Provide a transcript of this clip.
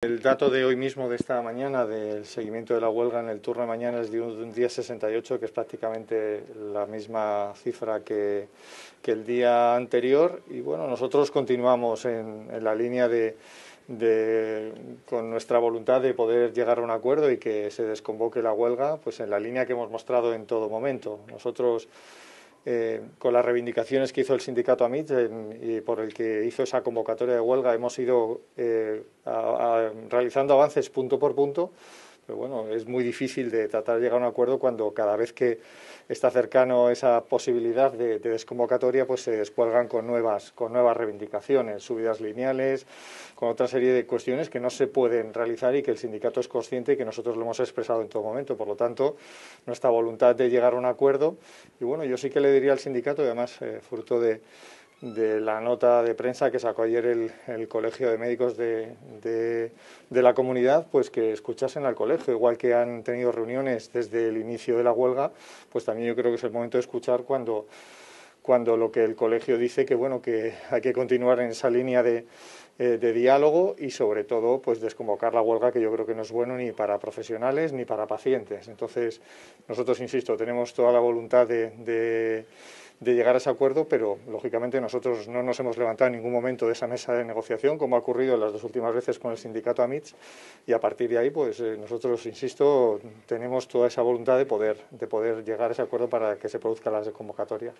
El dato de hoy mismo, de esta mañana, del seguimiento de la huelga en el turno de mañana es de un día 68, que es prácticamente la misma cifra que, el día anterior. Y bueno, nosotros continuamos en, la línea de, con nuestra voluntad de poder llegar a un acuerdo y que se desconvoque la huelga, pues en la línea que hemos mostrado en todo momento. Nosotros eh, con las reivindicaciones que hizo el sindicato AMIT y por el que hizo esa convocatoria de huelga, hemos ido eh, realizando avances punto por punto pero bueno, es muy difícil de tratar de llegar a un acuerdo cuando cada vez que está cercano esa posibilidad de, desconvocatoria, pues se descuelgan con nuevas, reivindicaciones, subidas lineales, con otra serie de cuestiones que no se pueden realizar y que el sindicato es consciente y que nosotros lo hemos expresado en todo momento. Por lo tanto, nuestra voluntad de llegar a un acuerdo. Y bueno, yo sí que le diría al sindicato, además, eh, fruto de de la nota de prensa que sacó ayer el, Colegio de Médicos de, la comunidad, pues que escuchasen al colegio, igual que han tenido reuniones desde el inicio de la huelga, pues también yo creo que es el momento de escuchar cuando, cuando lo que el colegio dice que bueno que hay que continuar en esa línea de, eh, diálogo y sobre todo pues desconvocar la huelga que yo creo que no es bueno ni para profesionales ni para pacientes. Entonces nosotros insisto tenemos toda la voluntad de de llegar a ese acuerdo, pero lógicamente nosotros no nos hemos levantado en ningún momento de esa mesa de negociación, como ha ocurrido las dos últimas veces con el sindicato AMITS, y a partir de ahí, pues eh, nosotros, insisto, tenemos toda esa voluntad de poder, de poder llegar a ese acuerdo para que se produzca la convocatorias.